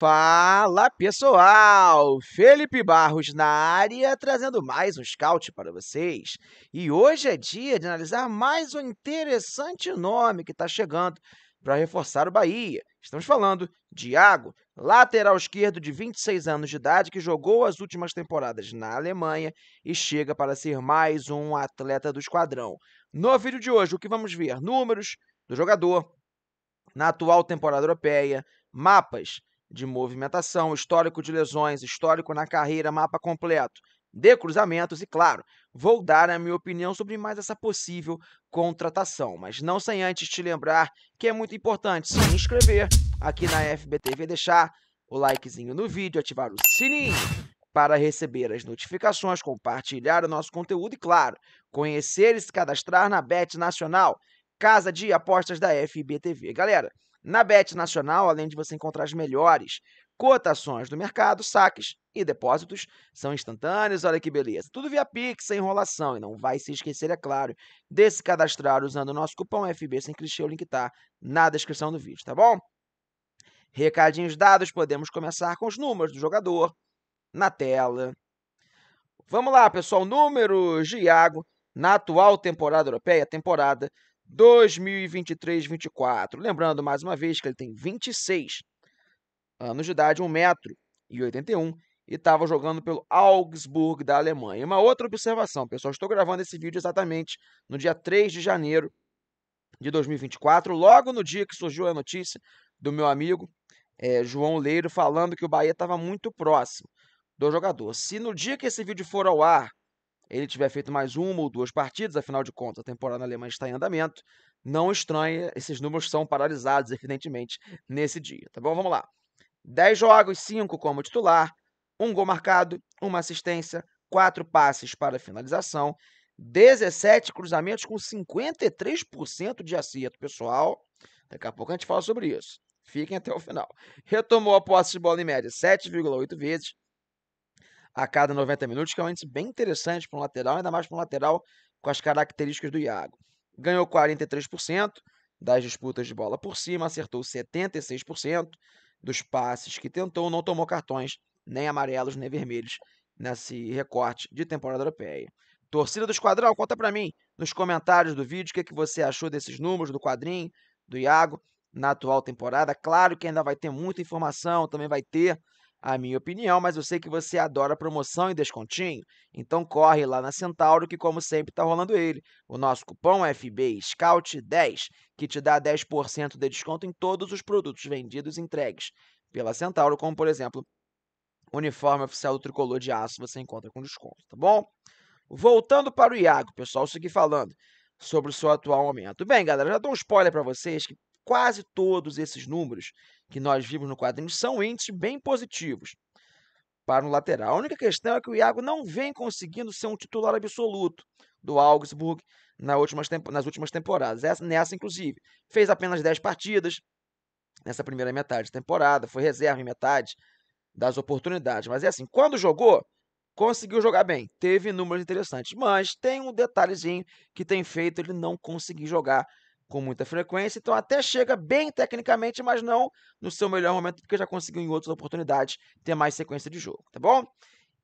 Fala pessoal, Felipe Barros na área trazendo mais um scout para vocês. E hoje é dia de analisar mais um interessante nome que está chegando para reforçar o Bahia. Estamos falando de Iago, lateral esquerdo de 26 anos de idade que jogou as últimas temporadas na Alemanha e chega para ser mais um atleta do esquadrão. No vídeo de hoje, o que vamos ver? Números do jogador na atual temporada europeia, mapas de movimentação, histórico de lesões, histórico na carreira, mapa completo de cruzamentos e, claro, vou dar a minha opinião sobre mais essa possível contratação. Mas não sem antes te lembrar que é muito importante se inscrever aqui na FBTV, deixar o likezinho no vídeo, ativar o sininho para receber as notificações, compartilhar o nosso conteúdo e, claro, conhecer e se cadastrar na Bet Nacional, casa de apostas da FBTV. Galera, na Bet Nacional, além de você encontrar as melhores cotações do mercado, saques e depósitos são instantâneos. Olha que beleza. Tudo via Pix, sem enrolação. E não vai se esquecer, é claro, de se cadastrar usando o nosso cupom FB sem clichê. O link tá na descrição do vídeo, tá bom? Recadinhos dados, podemos começar com os números do jogador na tela. Vamos lá, pessoal. Números de Iago na atual temporada europeia, temporada 2023-24. Lembrando mais uma vez que ele tem 26 anos de idade, 181 metro e 81 e estava jogando pelo Augsburg da Alemanha. uma outra observação, pessoal, estou gravando esse vídeo exatamente no dia 3 de janeiro de 2024, logo no dia que surgiu a notícia do meu amigo é, João Leiro falando que o Bahia estava muito próximo do jogador. Se no dia que esse vídeo for ao ar, ele tiver feito mais uma ou duas partidas, afinal de contas, a temporada alemã está em andamento, não estranha, esses números são paralisados, evidentemente, nesse dia, tá bom? Vamos lá. 10 jogos, 5 como titular, um gol marcado, uma assistência, quatro passes para finalização, 17 cruzamentos com 53% de acerto, pessoal. Daqui a pouco a gente fala sobre isso. Fiquem até o final. Retomou a posse de bola em média 7,8 vezes, a cada 90 minutos, que é um índice bem interessante para um lateral, ainda mais para um lateral com as características do Iago. Ganhou 43% das disputas de bola por cima, acertou 76% dos passes que tentou, não tomou cartões, nem amarelos, nem vermelhos, nesse recorte de temporada europeia. Torcida do Esquadrão, conta para mim nos comentários do vídeo o que, é que você achou desses números do quadrinho, do Iago, na atual temporada. Claro que ainda vai ter muita informação, também vai ter a minha opinião, mas eu sei que você adora promoção e descontinho, então corre lá na Centauro que como sempre está rolando ele. O nosso cupom é FB Scout 10, que te dá 10% de desconto em todos os produtos vendidos e entregues pela Centauro, como por exemplo, uniforme oficial do tricolor de aço, você encontra com desconto, tá bom? Voltando para o Iago, pessoal, seguir falando sobre o seu atual momento. Bem, galera, já dou um spoiler para vocês que quase todos esses números que nós vimos no quadrinho são índices bem positivos para o lateral. A única questão é que o Iago não vem conseguindo ser um titular absoluto do Augsburg nas últimas, nas últimas temporadas. Essa, nessa, inclusive. Fez apenas 10 partidas nessa primeira metade da temporada, foi reserva em metade das oportunidades. Mas é assim, quando jogou, conseguiu jogar bem, teve números interessantes, mas tem um detalhezinho que tem feito ele não conseguir jogar com muita frequência, então até chega bem tecnicamente, mas não no seu melhor momento, porque já conseguiu em outras oportunidades ter mais sequência de jogo, tá bom?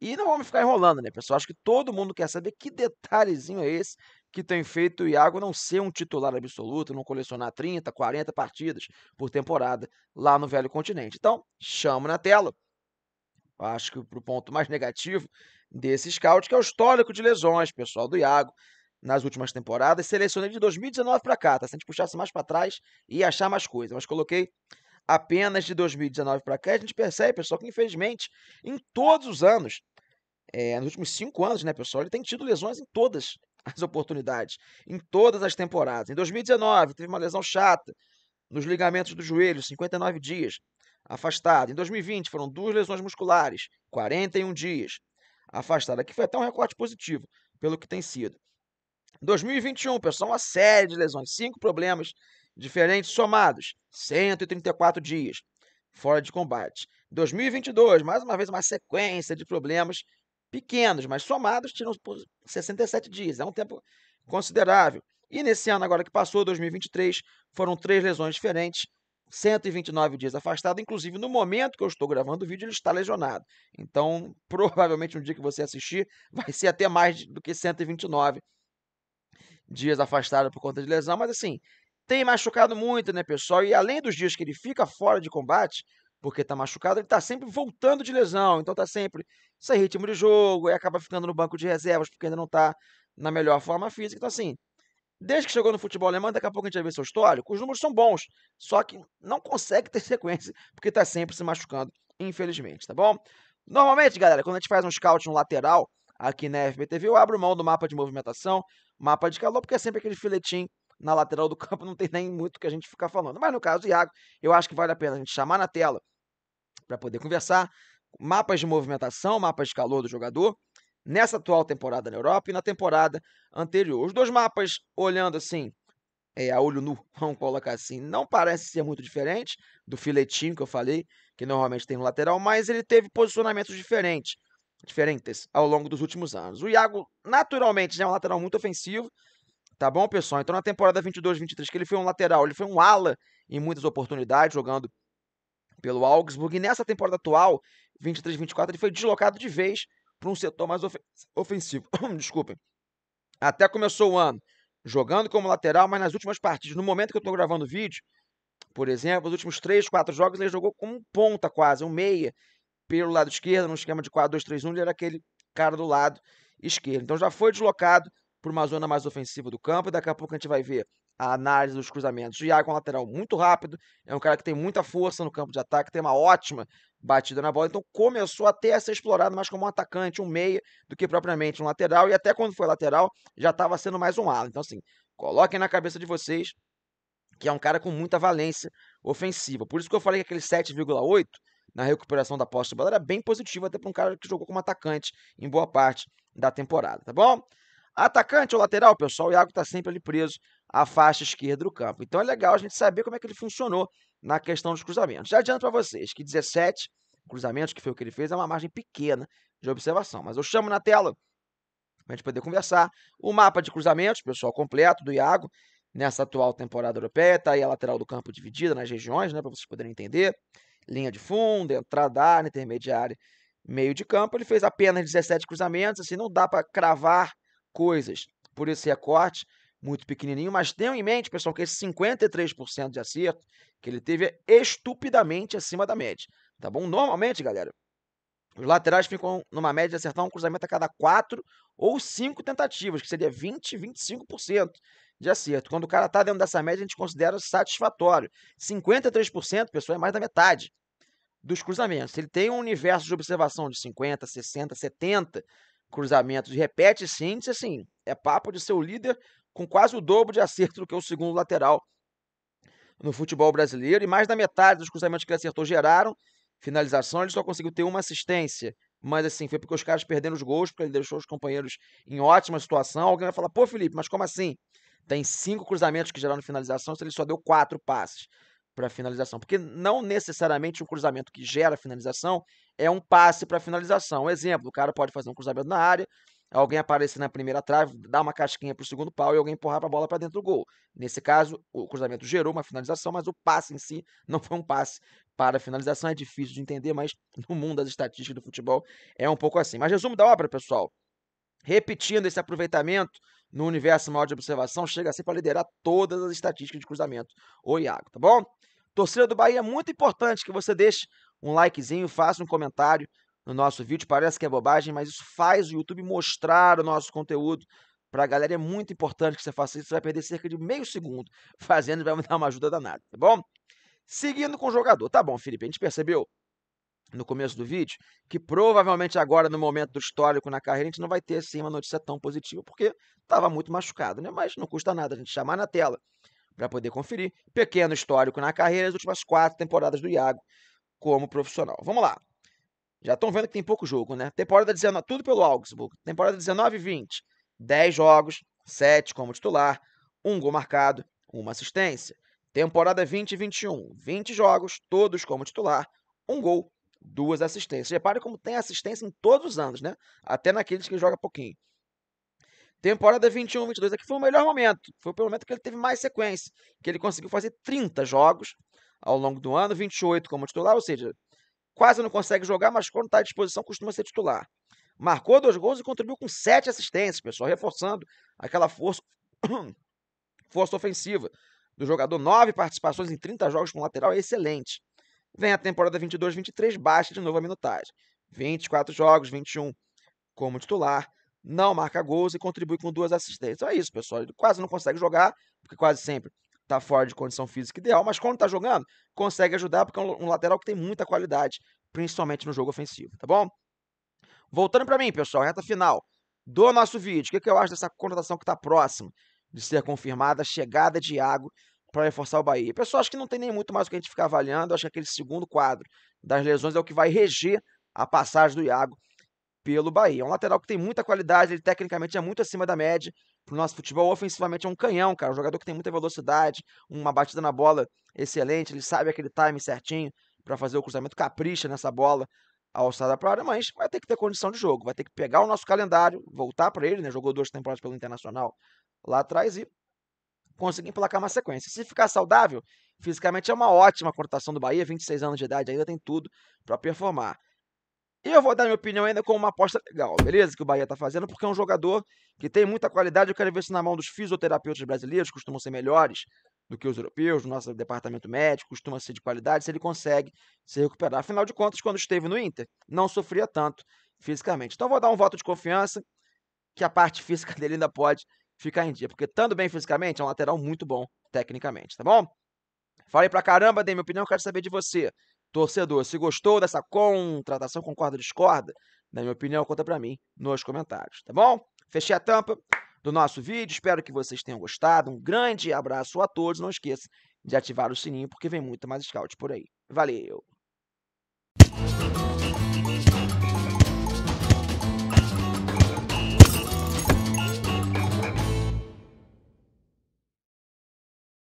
E não vamos ficar enrolando, né, pessoal? Acho que todo mundo quer saber que detalhezinho é esse que tem feito o Iago não ser um titular absoluto, não colecionar 30, 40 partidas por temporada lá no Velho Continente. Então, chamo na tela. Acho que para o ponto mais negativo desse scout, que é o histórico de lesões, pessoal, do Iago nas últimas temporadas. Selecionei de 2019 para cá, tá? Se a gente puxasse mais para trás, e achar mais coisa. Mas coloquei apenas de 2019 para cá. A gente percebe, pessoal, que infelizmente, em todos os anos, é, nos últimos cinco anos, né, pessoal, ele tem tido lesões em todas as oportunidades, em todas as temporadas. Em 2019, teve uma lesão chata nos ligamentos do joelho, 59 dias afastado. Em 2020, foram duas lesões musculares, 41 dias afastado. Aqui foi até um recorte positivo, pelo que tem sido. 2021, pessoal, uma série de lesões, cinco problemas diferentes somados, 134 dias fora de combate. 2022, mais uma vez uma sequência de problemas pequenos, mas somados tiram 67 dias, é um tempo considerável. E nesse ano agora que passou, 2023, foram três lesões diferentes, 129 dias afastado, inclusive no momento que eu estou gravando o vídeo, ele está lesionado. Então, provavelmente um dia que você assistir, vai ser até mais do que 129 dias afastado por conta de lesão, mas assim, tem machucado muito, né, pessoal? E além dos dias que ele fica fora de combate, porque tá machucado, ele tá sempre voltando de lesão, então tá sempre sem ritmo de jogo, e acaba ficando no banco de reservas porque ainda não tá na melhor forma física. Então, assim, desde que chegou no futebol alemão, daqui a pouco a gente vai ver seu histórico, os números são bons, só que não consegue ter sequência porque tá sempre se machucando, infelizmente, tá bom? Normalmente, galera, quando a gente faz um scout no lateral, aqui na FBTV. Eu abro mão do mapa de movimentação, mapa de calor, porque é sempre aquele filetinho na lateral do campo, não tem nem muito que a gente ficar falando. Mas no caso do Iago, eu acho que vale a pena a gente chamar na tela para poder conversar. Mapas de movimentação, mapas de calor do jogador, nessa atual temporada na Europa e na temporada anterior. Os dois mapas, olhando assim, é, a olho nu, vamos colocar assim, não parece ser muito diferente do filetinho que eu falei, que normalmente tem no lateral, mas ele teve posicionamentos diferentes diferentes ao longo dos últimos anos. O Iago, naturalmente, já é um lateral muito ofensivo, tá bom, pessoal? Então, na temporada 22-23, que ele foi um lateral, ele foi um ala em muitas oportunidades, jogando pelo Augsburg. E nessa temporada atual, 23-24, ele foi deslocado de vez para um setor mais ofensivo. Desculpem. Até começou o ano jogando como lateral, mas nas últimas partidas, no momento que eu estou gravando o vídeo, por exemplo, os últimos 3, 4 jogos ele jogou como um ponta quase, um meia, pelo lado esquerdo, num esquema de 4-2-3-1, ele era aquele cara do lado esquerdo. Então já foi deslocado para uma zona mais ofensiva do campo. e Daqui a pouco a gente vai ver a análise dos cruzamentos. O Iago é um lateral muito rápido, é um cara que tem muita força no campo de ataque, tem uma ótima batida na bola, então começou até a ser explorado mais como um atacante, um meia, do que propriamente um lateral, e até quando foi lateral já estava sendo mais um ala. Então, assim, coloquem na cabeça de vocês que é um cara com muita valência ofensiva. Por isso que eu falei que aquele 7,8 na recuperação da posse de bola era bem positivo, até para um cara que jogou como atacante em boa parte da temporada, tá bom? Atacante ou lateral, pessoal, o Iago está sempre ali preso à faixa esquerda do campo. Então é legal a gente saber como é que ele funcionou na questão dos cruzamentos. Já adianto para vocês que 17 cruzamentos, que foi o que ele fez, é uma margem pequena de observação. Mas eu chamo na tela para a gente poder conversar. O mapa de cruzamentos, pessoal, completo do Iago nessa atual temporada europeia. Está aí a lateral do campo dividida nas regiões, né, para vocês poderem entender linha de fundo, entrada da área, intermediária, meio de campo. Ele fez apenas 17 cruzamentos, assim, não dá para cravar coisas por esse recorte muito pequenininho, mas tenham em mente, pessoal, que esse 53% de acerto que ele teve é estupidamente acima da média, tá bom? Normalmente, galera, os laterais ficam numa média de acertar um cruzamento a cada 4 ou 5 tentativas, que seria 20, 25% de acerto. Quando o cara está dentro dessa média, a gente considera satisfatório. 53%, pessoal, é mais da metade dos cruzamentos. Ele tem um universo de observação de 50, 60, 70 cruzamentos. Repete síntese, assim, é papo de ser o líder com quase o dobro de acerto do que o segundo lateral no futebol brasileiro. E mais da metade dos cruzamentos que ele acertou geraram finalização. Ele só conseguiu ter uma assistência. Mas assim, foi porque os caras perderam os gols, porque ele deixou os companheiros em ótima situação. Alguém vai falar, pô, Felipe, mas como assim? Tem cinco cruzamentos que geraram finalização, ele só deu quatro passes para finalização. Porque não necessariamente um cruzamento que gera finalização é um passe para finalização. Um exemplo, o cara pode fazer um cruzamento na área, alguém aparecer na primeira trave, dar uma casquinha para o segundo pau e alguém empurrar a bola para dentro do gol. Nesse caso, o cruzamento gerou uma finalização, mas o passe em si não foi um passe para finalização. É difícil de entender, mas no mundo das estatísticas do futebol é um pouco assim. Mas resumo da obra, pessoal repetindo esse aproveitamento no universo maior de observação, chega assim para liderar todas as estatísticas de cruzamento. O Iago, tá bom? Torcida do Bahia, é muito importante que você deixe um likezinho, faça um comentário no nosso vídeo. Parece que é bobagem, mas isso faz o YouTube mostrar o nosso conteúdo para a galera. É muito importante que você faça isso. Você vai perder cerca de meio segundo fazendo e vai me dar uma ajuda danada, tá bom? Seguindo com o jogador. Tá bom, Felipe, a gente percebeu no começo do vídeo, que provavelmente agora, no momento do histórico na carreira, a gente não vai ter assim uma notícia tão positiva, porque estava muito machucado, né? Mas não custa nada a gente chamar na tela para poder conferir. Pequeno histórico na carreira, as últimas quatro temporadas do Iago como profissional. Vamos lá. Já estão vendo que tem pouco jogo, né? Temporada 19, tudo pelo Augsburg. Temporada 19 e 20. 10 jogos, 7 como titular, 1 gol marcado, 1 assistência. Temporada 20 e 21. 20 jogos, todos como titular, 1 gol, duas assistências. Repare como tem assistência em todos os anos, né? Até naqueles que joga pouquinho. Temporada 21, 22 aqui foi o melhor momento. Foi o momento que ele teve mais sequência, que ele conseguiu fazer 30 jogos ao longo do ano, 28 como titular, ou seja, quase não consegue jogar, mas quando está à disposição costuma ser titular. Marcou dois gols e contribuiu com sete assistências, pessoal, reforçando aquela força, força ofensiva do jogador. Nove participações em 30 jogos com lateral é excelente. Vem a temporada 22-23, baixa de novo a minutagem. 24 jogos, 21 como titular, não marca gols e contribui com duas assistências. Então é isso, pessoal. Ele quase não consegue jogar, porque quase sempre está fora de condição física ideal, mas quando está jogando, consegue ajudar, porque é um lateral que tem muita qualidade, principalmente no jogo ofensivo, tá bom? Voltando para mim, pessoal, reta final do nosso vídeo. O que, que eu acho dessa contratação que está próxima de ser confirmada? Chegada de Iago para reforçar o Bahia. E, pessoal, acho que não tem nem muito mais o que a gente ficar avaliando. Acho que aquele segundo quadro das lesões é o que vai reger a passagem do Iago pelo Bahia. É um lateral que tem muita qualidade, ele tecnicamente é muito acima da média. Pro nosso futebol, ofensivamente é um canhão, cara. Um jogador que tem muita velocidade, uma batida na bola excelente, ele sabe aquele time certinho para fazer o cruzamento, capricha nessa bola alçada para a área, mas vai ter que ter condição de jogo, vai ter que pegar o nosso calendário, voltar para ele, né? Jogou duas temporadas pelo Internacional lá atrás e conseguir emplacar uma sequência. Se ficar saudável, fisicamente é uma ótima contratação do Bahia, 26 anos de idade, ainda tem tudo para performar. E eu vou dar minha opinião ainda com uma aposta legal, beleza? Que o Bahia tá fazendo, porque é um jogador que tem muita qualidade. Eu quero ver se na mão dos fisioterapeutas brasileiros, costumam ser melhores do que os europeus, no nosso departamento médico, costuma ser de qualidade, se ele consegue se recuperar. Afinal de contas, quando esteve no Inter, não sofria tanto fisicamente. Então vou dar um voto de confiança, que a parte física dele ainda pode ficar em dia. Porque, estando bem fisicamente, é um lateral muito bom tecnicamente, tá bom? Falei pra caramba, dei minha opinião, quero saber de você, torcedor. Se gostou dessa contratação, concorda ou discorda? Na minha opinião, conta pra mim nos comentários, tá bom? Fechei a tampa do nosso vídeo, espero que vocês tenham gostado. Um grande abraço a todos, não esqueça de ativar o sininho, porque vem muito mais scout por aí. Valeu!